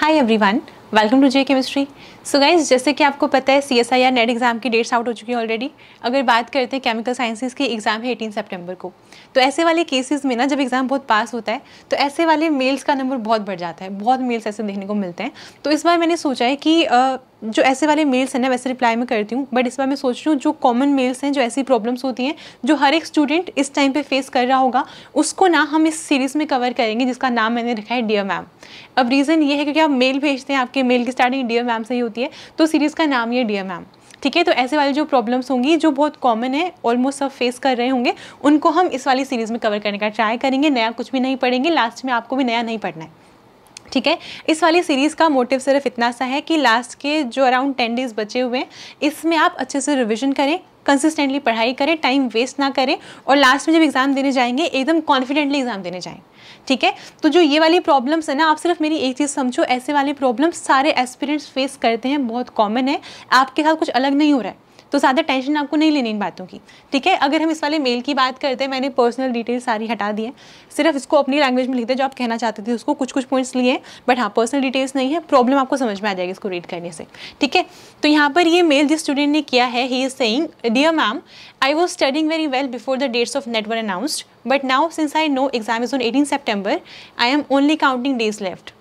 hi everyone welcome to J chemistry so guys जैसे कि आपको पता है C S I R NET exam की डेट्स आउट हो चुकी है ऑलरेडी अगर बात करते हैं केमिकल साइंसेज की एग्ज़ाम है 18 सितंबर को तो ऐसे वाले केसेस में ना जब एग्ज़ाम बहुत पास होता है तो ऐसे वाले मेल्स का नंबर बहुत बढ़ जाता है बहुत मेल्स ऐसे देखने को मिलते हैं तो इस बार मैंने सोचा है कि आ, जो ऐसे वाले मेल्स हैं ना वैसे रिप्लाई में करती हूँ बट इस बार मैं सोच रही हूँ जो कॉमन मेल्स हैं जो ऐसी प्रॉब्लम्स होती हैं जो हर एक स्टूडेंट इस टाइम पे फेस कर रहा होगा उसको ना हम इस सीरीज़ में कवर करेंगे जिसका नाम मैंने रखा है डियर मैम अब रीज़न ये है क्योंकि आप मेल भेजते हैं आपके मेल की स्टार्टिंग डियर मैम से ही होती है तो सीरीज़ का नाम ये डियर मैम ठीक है तो ऐसे वाली जो प्रॉब्लम्स होंगी जो बहुत कॉमन है ऑलमोस्ट सब फेस कर रहे होंगे उनको हम इस वाली सीरीज़ में कवर करने का ट्राई करेंगे नया कुछ भी नहीं पढ़ेंगे लास्ट में आपको भी नया नहीं पढ़ना है ठीक है इस वाली सीरीज़ का मोटिव सिर्फ इतना सा है कि लास्ट के जो अराउंड टेन डेज बचे हुए हैं इसमें आप अच्छे से रिविजन करें कंसिस्टेंटली पढ़ाई करें टाइम वेस्ट ना करें और लास्ट में जब एग्ज़ाम देने जाएंगे एकदम कॉन्फिडेंटली एग्ज़ाम देने जाएँ ठीक है तो जो ये वाली प्रॉब्लम्स है ना आप सिर्फ मेरी एक चीज़ समझो ऐसे वाले प्रॉब्लम्स सारे एस्पिरेंट्स फेस करते हैं बहुत कॉमन है आपके साथ कुछ अलग नहीं हो रहा है तो ज़्यादा टेंशन आपको नहीं लेनी इन बातों की ठीक है अगर हम इस वाले मेल की बात करते हैं मैंने पर्सनल डिटेल सारी हटा दी है सिर्फ इसको अपनी लैंग्वेज में लिखते जो आप कहना चाहते थे उसको कुछ कुछ पॉइंट्स लिए बट हाँ पर्सनल डिटेल्स नहीं है प्रॉब्लम आपको समझ में आ जाएगी इसको रीड करने से ठीक है तो यहाँ पर ये मेल जिस स्टूडेंट ने किया है he is saying dear ma'am I was studying very well before the dates of network announced but now since I know exam is on eighteen September I am only counting days left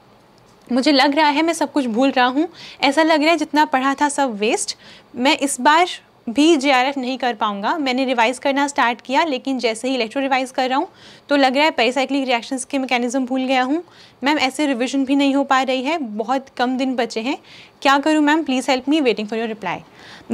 मुझे लग रहा है मैं सब कुछ भूल रहा हूँ ऐसा लग रहा है जितना पढ़ा था सब वेस्ट मैं इस बार भी जे नहीं कर पाऊंगा मैंने रिवाइज़ करना स्टार्ट किया लेकिन जैसे ही इलेक्ट्रो रिवाइज़ कर रहा हूँ तो लग रहा है पेरीसाइक्लिक रिएक्शंस के मैकेनिज़्म भूल गया हूँ मैम ऐसे रिविजन भी नहीं हो पा रही है बहुत कम दिन बचे हैं क्या करूँ ma'am please help me waiting for your reply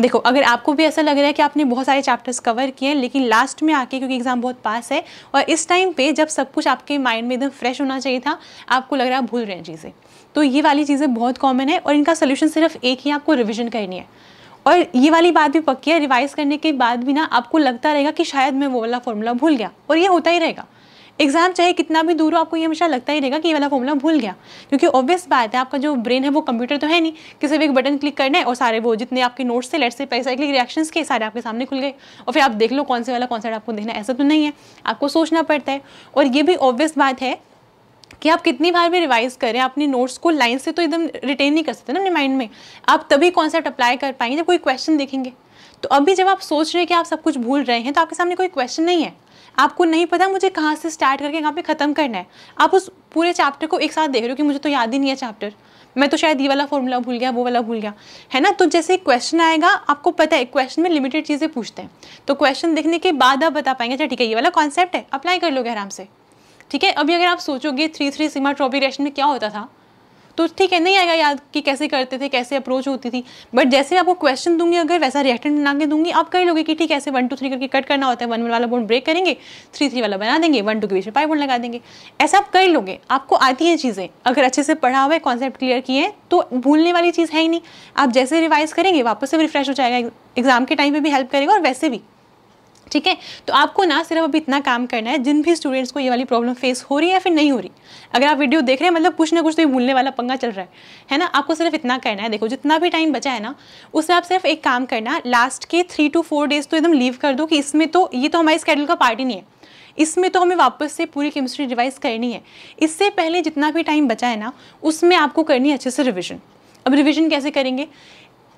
देखो अगर आपको भी ऐसा लग रहा है कि आपने बहुत सारे चैप्टर्स कवर किए हैं लेकिन लास्ट में आके क्योंकि एग्ज़ाम बहुत पास है और इस टाइम पे जब सब कुछ आपके माइंड में एकदम फ्रेश होना चाहिए था आपको लग रहा है भूल रहे हैं चीज़ें तो ये वाली चीज़ें बहुत कॉमन है और इनका सोल्यूशन सिर्फ एक ही आपको रिविजन करनी है और ये वाली बात भी पक्की है रिवाइज करने के बाद भी ना आपको लगता रहेगा कि शायद मैं वो वाला फॉर्मूला भूल गया और ये होता ही रहेगा एग्जाम चाहे कितना भी दूर हो आपको ये हमेशा लगता ही रहेगा कि ये वाला फॉर्मूला भूल गया क्योंकि ऑब्वियस बात है आपका जो ब्रेन है वो कंप्यूटर तो है नहीं किसी भी एक बटन क्लिक करना है और सारे वो जितने आपके नोट्स थे लेट से क्लिक रिएक्शंस के सारे आपके सामने खुल गए और फिर आप देख लो कौन से वाला कॉन्सेप्ट आपको देखना है ऐसा तो नहीं है आपको सोचना पड़ता है और ये भी ऑब्वियस बात है कि आप कितनी बार भी रिवाइज करें अपने नोट्स को लाइन से तो एकदम रिटेन नहीं कर सकते ना अपने माइंड में आप तभी कॉन्सेप्ट अप्लाई कर पाएंगे जब कोई क्वेश्चन देखेंगे तो अभी जब आप सोच रहे हैं कि आप सब कुछ भूल रहे हैं तो आपके सामने कोई क्वेश्चन नहीं है आपको नहीं पता मुझे कहाँ से स्टार्ट करके कहाँ पे ख़त्म करना है आप उस पूरे चैप्टर को एक साथ देख रहे हो कि मुझे तो याद ही नहीं है चैप्टर मैं तो शायद ये वाला फॉर्मूला भूल गया वो वाला भूल गया है ना तो जैसे क्वेश्चन आएगा आपको पता है क्वेश्चन में लिमिटेड चीज़ें पूछते हैं तो क्वेश्चन देखने के बाद आप बता पाएंगे अच्छा ठीक है ये वाला कॉन्सेप्ट है अप्लाई कर लोगे आराम से ठीक है अभी अगर आप सोचोगे थ्री थ्री सीमा ट्रॉपी रेशन में क्या होता था तो ठीक है नहीं आएगा याद कि कैसे करते थे कैसे अप्रोच होती थी बट जैसे आपको क्वेश्चन दूंगी अगर वैसा रिएक्टेंट बना के दूंगी आप कर लोगे कि ठीक है ऐसे वन टू थ्री करके कट करना होता है वन वन वाला बोन ब्रेक करेंगे थ्री थ्री वाला बना देंगे वन टू के बीच में पाई बोन लगा देंगे ऐसा आप कर लोगे आपको आती हैं चीज़ें अगर अच्छे से पढ़ा हुआ है कॉन्सेप्ट क्लियर किए तो भूलने वाली चीज़ है ही नहीं आप जैसे रिवाइज करेंगे वापस से रिफ्रेश हो जाएगा एग्जाम के टाइम पर भी हेल्प करेगा और वैसे भी ठीक है तो आपको ना सिर्फ अभी इतना काम करना है जिन भी स्टूडेंट्स को ये वाली प्रॉब्लम फेस हो रही है या फिर नहीं हो रही अगर आप वीडियो देख रहे हैं मतलब कुछ ना कुछ तो ये भूलने वाला पंगा चल रहा है है ना आपको सिर्फ इतना करना है देखो जितना भी टाइम बचा है ना उससे आप सिर्फ एक काम करना लास्ट के थ्री टू फोर डेज तो एकदम लीव कर दो कि इसमें तो ये तो हमारे स्केडल का पार्ट ही नहीं है इसमें तो हमें वापस से पूरी केमिस्ट्री रिवाइज करनी है इससे पहले जितना भी टाइम बचा है ना उसमें आपको करनी है अच्छे से रिविजन अब रिविजन कैसे करेंगे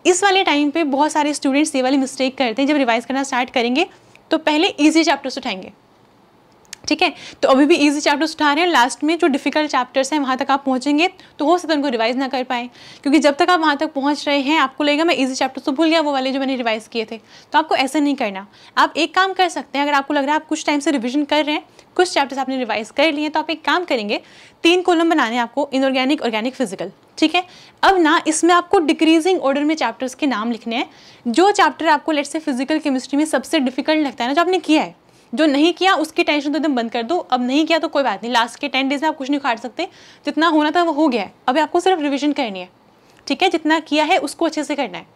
इस वाले टाइम पे बहुत सारे स्टूडेंट्स ये वाली मिस्टेक करते हैं जब रिवाइज करना स्टार्ट करेंगे तो पहले ईजी चैप्टर्स उठाएंगे ठीक है तो अभी भी इजी चैप्टर्स उठा रहे हैं लास्ट में जो डिफिकल्ट चैप्टर्स हैं वहाँ तक आप पहुँचेंगे तो हो सकता है उनको रिवाइज ना कर पाए क्योंकि जब तक आप वहाँ तक पहुँच रहे हैं आपको लगेगा मैं इजी चैप्टर्स तो भूल गया वो वाले जो मैंने रिवाइज किए थे तो आपको ऐसा नहीं करना आप एक काम कर सकते हैं अगर आपको लग रहा है आप कुछ टाइम से रिविजन कर रहे हैं कुछ चैप्टर्स आपने रिवाइज कर लिए तो आप एक काम करेंगे तीन कॉलम बनाने आपको इनऑर्गेनिक ऑर्गेनिक फिजिकल ठीक है अब ना इसमें आपको डिक्रीजिंग ऑर्डर में चैप्टर्स के नाम लिखने हैं जो चैप्टर आपको लेट से फिजिकल केमिस्ट्री में सबसे डिफिकल्ट लगता है ना जो आपने किया है जो नहीं किया उसकी टेंशन तो एकदम बंद कर दो अब नहीं किया तो कोई बात नहीं लास्ट के टेन डेज में आप कुछ नहीं उखाड़ सकते जितना होना था वो हो गया है अभी आपको सिर्फ रिविजन करनी है ठीक है जितना किया है उसको अच्छे से करना है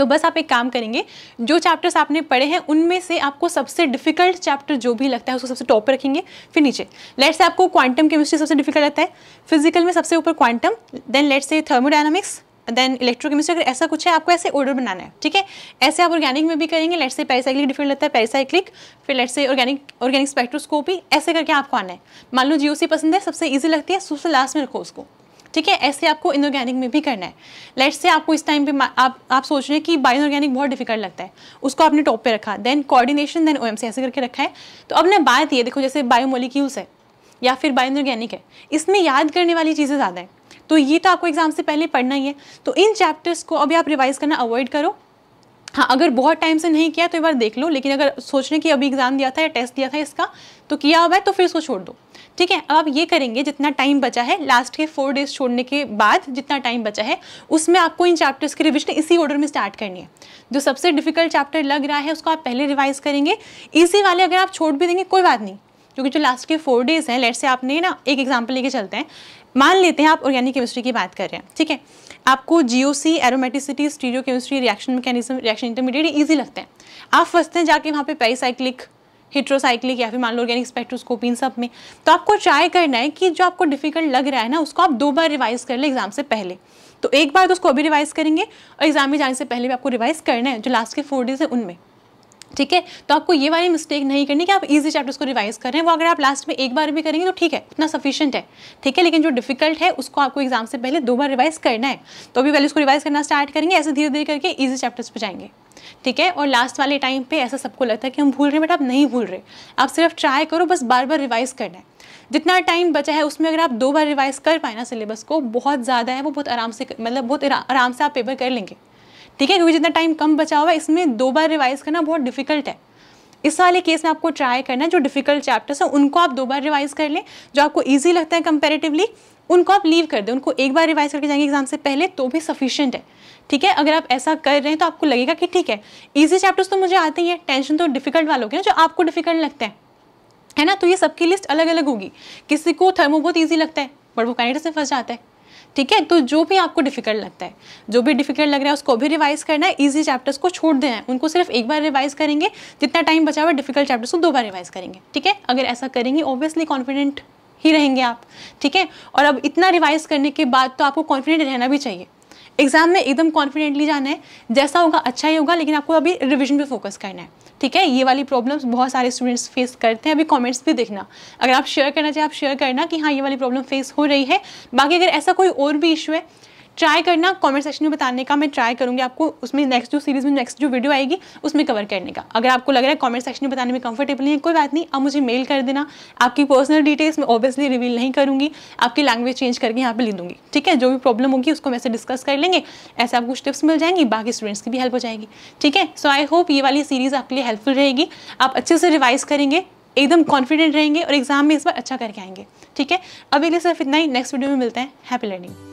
तो बस आप एक काम करेंगे जो चैप्टर्स आपने पढ़े हैं उनमें से आपको सबसे डिफिकल्ट चैप्टर जो भी लगता है उसको सबसे टॉप पर रखेंगे फिर नीचे लेट से आपको क्वांटम केमिस्ट्री सबसे डिफिकल्ट लगता है फिजिकल में सबसे ऊपर quantum then let's say thermodynamics then electrochemistry अगर ऐसा कुछ है आपको ऐसे ऑर्डर बनाना है ठीक है ऐसे आप ऑर्गेनिक में भी करेंगे लेट से पैरासाइक्लिक डिफिकल्ट लगता है पैरासाइक्लिक फिर लेट से ऑर्गेनिक ऑर्गेनिक स्पेक्ट्रोस्कोपी ऐसे करके आपको आना है मान लो जी पसंद है सबसे ईजी लगती है सबसे लास्ट में रखो उसको ठीक है ऐसे आपको इनऑर्गेनिक में भी करना है लेट से आपको इस टाइम पे आप आप सोच रहे हैं कि बाय इनऑर्गेनिक बहुत डिफिकल्ट लगता है उसको आपने टॉप पे रखा देन कोऑर्डिनेशन देन ओ ऐसे करके रखा है तो अब ना बात ये देखो जैसे बायोमोलिक्यूल्स है या फिर इनऑर्गेनिक है इसमें याद करने वाली चीज़ें ज़्यादा है तो ये तो आपको एग्जाम से पहले पढ़ना ही है तो इन चैप्टर्स को अभी आप रिवाइज करना अवॉइड करो हाँ अगर बहुत टाइम से नहीं किया तो एक बार देख लो लेकिन अगर सोच रहे कि अभी एग्ज़ाम दिया था या टेस्ट दिया था इसका तो किया हुआ है तो फिर उसको छोड़ दो ठीक है अब आप ये करेंगे जितना टाइम बचा है लास्ट के फोर डेज छोड़ने के बाद जितना टाइम बचा है उसमें आपको इन चैप्टर्स की रिविजन इसी ऑर्डर में स्टार्ट करनी है जो सबसे डिफिकल्ट चैप्टर लग रहा है उसको आप पहले रिवाइज करेंगे इसी वाले अगर आप छोड़ भी देंगे कोई बात नहीं क्योंकि जो लास्ट के फोर डेज हैं लेट से आपने ना एक एग्जाम्पल लेके चलते हैं मान लेते हैं आप ऑर्गेनिक केमिस्ट्री की बात कर रहे हैं ठीक है आपको GOC aromaticity stereochemistry reaction mechanism reaction intermediate easy लगते हैं आप फंसते हैं जाके वहाँ पे पेरीसाइक्लिक हिट्रोसाइक्लिक या फिर मान लो ऑर्गेनिक इन सब में तो आपको ट्राई करना है कि जो आपको डिफिकल्ट लग रहा है ना उसको आप दो बार रिवाइज कर ले एग्जाम से पहले तो एक बार तो उसको अभी रिवाइज करेंगे और एग्जाम में जाने से पहले भी आपको रिवाइज करना है जो लास्ट के फोर डेज है उनमें ठीक है तो आपको ये वाली मिस्टेक नहीं करनी कि आप इजी चैप्टर्स को रिवाइज कर रहे हैं वो अगर आप लास्ट में एक बार भी करेंगे तो ठीक है इतना सफिशियंट है ठीक है लेकिन जो डिफिकल्ट है उसको आपको एग्जाम से पहले दो बार रिवाइज करना है तो अभी पहले उसको रिवाइज करना स्टार्ट करेंगे ऐसे धीरे धीरे करके ईजी चैप्टर्स पर जाएंगे ठीक है और लास्ट वाले टाइम पर ऐसा सबको लगता है कि हम भूल रहे हैं बट आप नहीं भूल रहे आप सिर्फ ट्राई करो बस बार बार रिवाइज करना है जितना टाइम बचा है उसमें अगर आप दो बार रिवाइज कर पाए ना सिलेबस को बहुत ज़्यादा है वो बहुत आराम से मतलब बहुत आराम से आप पेपर कर लेंगे ठीक है क्योंकि जितना टाइम कम बचा हुआ है इसमें दो बार रिवाइज करना बहुत डिफिकल्ट है इस वाले केस में आपको ट्राई करना है जो डिफिकल्ट चैप्टर्स हैं उनको आप दो बार रिवाइज कर लें जो आपको ईजी लगता है कंपेरेटिवली उनको आप लीव कर दें उनको एक बार रिवाइज करके जाएंगे एग्जाम से पहले तो भी सफिशियंट है ठीक है अगर आप ऐसा कर रहे हैं तो आपको लगेगा कि ठीक है ईजी चैप्टर्स तो मुझे आते ही है टेंशन तो डिफिकल्ट वालों के ना जो आपको डिफिकल्ट लगते हैं है ना तो ये सबकी लिस्ट अलग अलग होगी किसी को थर्मो बहुत ईजी लगता है बट वो कैनेडा से फंस जाता है ठीक है तो जो भी आपको डिफिकल्ट लगता है जो भी डिफिकल्ट लग रहा है उसको भी रिवाइज करना है ईजी चैप्टर्स को छोड़ देना है उनको सिर्फ एक बार रिवाइज करेंगे जितना टाइम बचा हुआ डिफिकल्ट चैप्टर्स को दो बार रिवाइज करेंगे ठीक है अगर ऐसा करेंगे ऑब्वियसली कॉन्फिडेंट ही रहेंगे आप ठीक है और अब इतना रिवाइज करने के बाद तो आपको कॉन्फिडेंट रहना भी चाहिए एग्जाम में एकदम कॉन्फिडेंटली जाना है जैसा होगा अच्छा ही होगा लेकिन आपको अभी रिविजन पर फोकस करना है ठीक है ये वाली प्रॉब्लम्स बहुत सारे स्टूडेंट्स फेस करते हैं अभी कमेंट्स भी देखना अगर आप शेयर करना चाहें आप शेयर करना कि हाँ ये वाली प्रॉब्लम फेस हो रही है बाकी अगर ऐसा कोई और भी इशू है ट्राई करना कमेंट सेक्शन में बताने का मैं ट्राई करूंगी आपको उसमें नेक्स्ट जो सीरीज़ में नेक्स्ट जो वीडियो आएगी उसमें कवर करने का अगर आपको लग रहा है कमेंट सेक्शन में बताने में कंफर्टेबल नहीं है कोई बात नहीं आप मुझे मेल कर देना आपकी पर्सनल डिटेल्स मैं ऑब्वियसली रिवील नहीं करूँगी आपकी लैंग्वेज चेंज करके यहाँ पर ले दूँगी ठीक है जो भी प्रॉब्लम होगी उसको वैसे डिस्कस कर लेंगे ऐसे आपको कुछ टिप्स मिल जाएंगी बाकी स्टूडेंट्स की भी हेल्प हो जाएगी ठीक है सो आई होप ये वाली सीरीज़ आपके लिए हेल्पफुल रहेगी आप अच्छे से रिवाइज करेंगे एकदम कॉन्फिडेंट रहेंगे और एग्जाम में इस बार अच्छा करके आएंगे ठीक है अभी के लिए सिर्फ इतना ही नेक्स्ट वीडियो में मिलते हैं हैप्पी लर्निंग